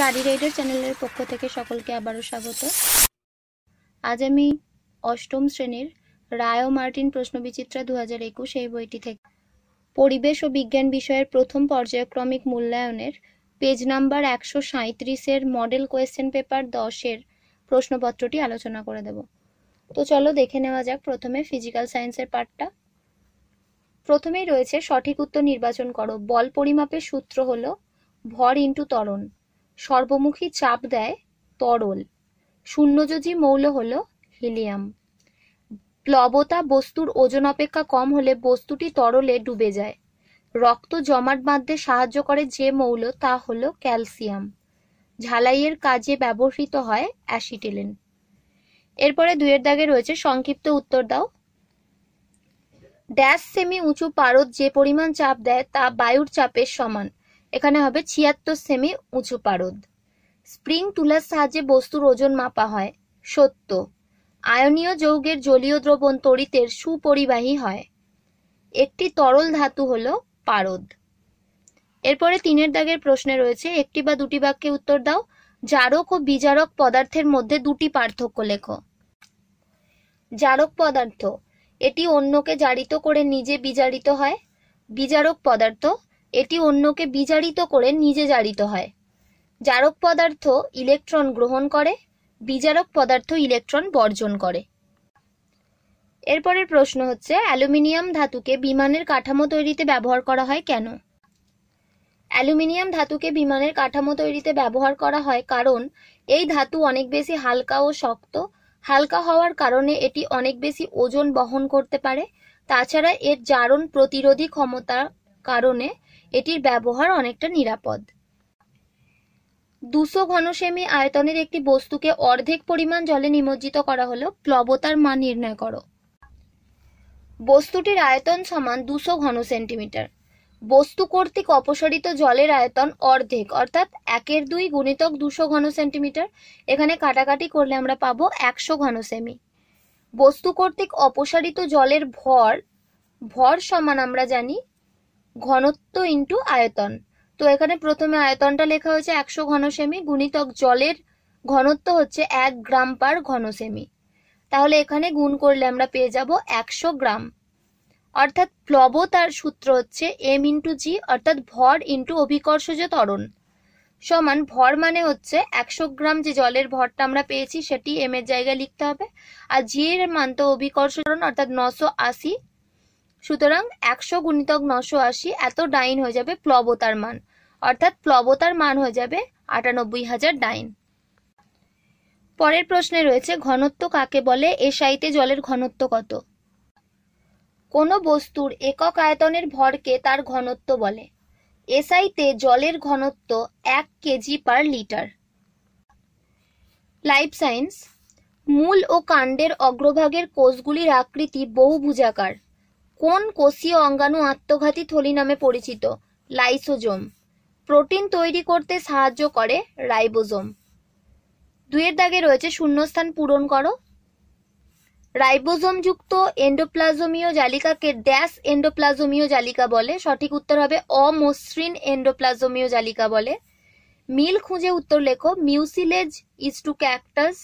study rider চ্যানেলের পক্ষ থেকে সকলকে আবারও স্বাগত আজ আমি অষ্টম শ্রেণীর রায় মার্টিন প্রশ্নবিচিত্রা দু হাজার একুশ এই বইটি থেকে পরিবেশ ও বিজ্ঞান বিষয়ের প্রথম পর্যায়ক্রমিক মূল্যায়নের পেজ নাম্বার একশো সাঁত্রিশের মডেল কোয়েশ্চেন পেপার দশের প্রশ্নপত্রটি আলোচনা করে দেব তো চলো দেখে নেওয়া যাক প্রথমে ফিজিক্যাল সায়েন্সের পার্টটা প্রথমেই রয়েছে সঠিক উত্তর নির্বাচন করো বল পরিমাপের সূত্র হলো ভর ইন্টু ত্বরণ সর্বমুখী চাপ দেয় তরল শূন্যযোজী মৌল হল হিলিয়াম প্লবতা বস্তুর ওজন অপেক্ষা কম হলে বস্তুটি তরলে ডুবে যায় রক্ত জমাট বাঁধতে সাহায্য করে যে মৌল তা হল ক্যালসিয়াম ঝালাইয়ের কাজে ব্যবহৃত হয় অ্যাসিটিলিন এরপরে দুয়ের দাগে রয়েছে সংক্ষিপ্ত উত্তর দাও ড্যাশ সেমি উঁচু পারদ যে পরিমাণ চাপ দেয় তা বায়ুর চাপের সমান এখানে হবে ছিয়াত্তর সেমি উঁচু পারদ স্প্রিং তুলার সাহায্যে বস্তুর ওজন মাপা হয় সত্য আয়নীয় যৌগের জলীয় দ্রবণ তরিতের সুপরিবাহী হয় একটি তরল ধাতু হল পারদ এরপরে তিনের দাগের প্রশ্নে রয়েছে একটি বা দুটি বাক্যে উত্তর দাও জারক ও বিজারক পদার্থের মধ্যে দুটি পার্থক্য লেখো জারক পদার্থ এটি অন্যকে জারিত করে নিজে বিজারিত হয় বিজারক পদার্থ এটি অন্যকে বিজারিত করে নিজে জারিত হয় জারক পদার্থ ইলেকট্রন গ্রহণ করে বিজারক পদার্থ ইলেকট্রন বর্জন করে এরপরের প্রশ্ন হচ্ছে অ্যালুমিনিয়াম ধাতুকে বিমানের কাঠামো তৈরিতে ব্যবহার করা হয় কেন অ্যালুমিনিয়াম ধাতুকে বিমানের কাঠামো তৈরিতে ব্যবহার করা হয় কারণ এই ধাতু অনেক বেশি হালকা ও শক্ত হালকা হওয়ার কারণে এটি অনেক বেশি ওজন বহন করতে পারে তাছাড়া এর জারণ প্রতিরোধী ক্ষমতার কারণে এটির ব্যবহার অনেকটা নিরাপদ দুশো ঘনসেমি আয়তনের একটি বস্তুকে অর্ধেক পরিমাণ জলে নিমজ্জিত করা হলো প্লবতার মান নির্ণয় করো বস্তুটির আয়তন সমান দুশো ঘন সেন্টিমিটার বস্তু কর্তৃক অপসারিত জলের আয়তন অর্ধেক অর্থাৎ একের দুই গুণিতক দুশো ঘন সেন্টিমিটার এখানে কাটাকাটি করলে আমরা পাবো একশো ঘন সেমি বস্তু কর্তৃক অপসারিত জলের ভর ভর সমান আমরা জানি ঘনত্ব ইন্টু আয়তন তো এখানে প্রথমে আয়তনটা লেখা হয়েছে একশো ঘনসেমি গুণিতক জলের ঘনত্ব হচ্ছে এক গ্রাম পার ঘনসেমি তাহলে এখানে গুণ করলে আমরা পেয়ে যাব একশো গ্রাম অর্থাৎ তার সূত্র হচ্ছে এম ইন্টু জি অর্থাৎ ভর ইন্টু অভিকর্ষজ ত্বরণ সমান ভর মানে হচ্ছে একশো গ্রাম যে জলের ভরটা আমরা পেয়েছি সেটি এম এর জায়গায় লিখতে হবে আর জি এর মান তো অভিকর্ষণ অর্থাৎ নশো আশি সুতরাং একশো গুণিতক নশো আশি এত ডাইন হয়ে যাবে প্লবতার মান অর্থাৎ প্লবতার মান হয়ে যাবে আটানব্বই হাজার ডাইন পরের প্রশ্নে রয়েছে ঘনত্ব কাকে বলে এসাইতে জলের ঘনত্ব কত কোনো বস্তুর একক আয়তনের ভরকে তার ঘনত্ব বলে এসআইতে জলের ঘনত্ব এক KG per litre life science মূল ও কাণ্ডের অগ্রভাগের কোষগুলির আকৃতি বহুভুজাকার কোন কোষীয় অঙ্গাণু আত্মঘাতী থলি নামে পরিচিত লাইসোজোম প্রোটিন তৈরি করতে সাহায্য করে রাইবোজোম দুয়ের দাগে রয়েছে শূন্যস্থান পূরণ করো রাইবোজোমযুক্ত এন্ডোপ্লাজমীয় জালিকাকে ড্যাশ এন্ডোপ্লাজমীয় জালিকা বলে সঠিক উত্তর হবে অমসৃণ এন্ডোপ্লাজমীয় জালিকা বলে মিল খুঁজে উত্তর লেখো mucilage is to cactus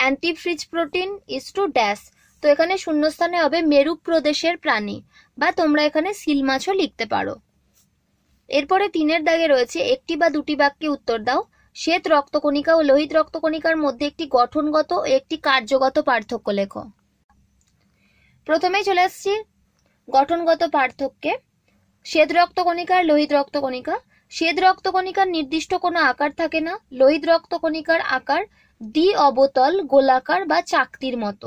antifreeze protein is to dash তো এখানে শূন্যস্থানে হবে মেরু প্রদেশের প্রাণী বা তোমরা এখানে সিল মাছও লিখতে পারো এরপরে তিনের দাগে রয়েছে একটি বা দুটি বাক্যে উত্তর দাও শ্বেত রক্তকণিকা ও লোহিত রক্তকণিকার মধ্যে একটি গঠনগত ও একটি কার্যগত পার্থক্য লেখো প্রথমেই চলে আসছি গঠনগত পার্থক্যে শ্বেত রক্তকণিকা আর লোহিত রক্তকণিকা শ্বেত রক্তকণিকার নির্দিষ্ট কোনো আকার থাকে না লোহিত রক্তকণিকার আকার দ্বি অবতল গোলাকার বা চাকতির মতো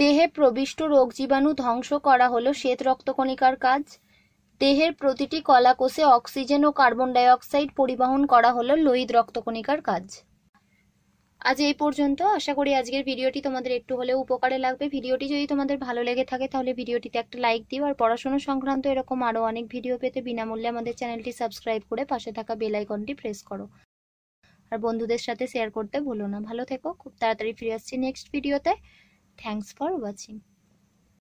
দেহে প্রবিষ্ট রোগ জীবাণু ধ্বংস করা হলো শ্বেত রক্তকণিকার কাজ দেহের প্রতিটি কলাকোষে অক্সিজেন ও কার্বন ডাইঅক্সাইড পরিবহন করা হলো লোহিত রক্তকণিকার কাজ আজ এই পর্যন্ত আশা করি আজকের ভিডিওটি তোমাদের একটু হলেও উপকারে লাগবে ভিডিওটি যদি তোমাদের ভালো লেগে থাকে তাহলে ভিডিওটিতে একটা লাইক দিও আর পড়াশোনা সংক্রান্ত এরকম আরও অনেক ভিডিও পেতে বিনামূল্যে আমাদের চ্যানেলটি সাবস্ক্রাইব করে পাশে থাকা বেল আইকনটি প্রেস করো আর বন্ধুদের সাথে শেয়ার করতে ভুলো না ভালো থেকো খুব তাড়াতাড়ি ফিরে আসছি নেক্সট ভিডিওতে থ্যাংকস ফর ওয়াচিং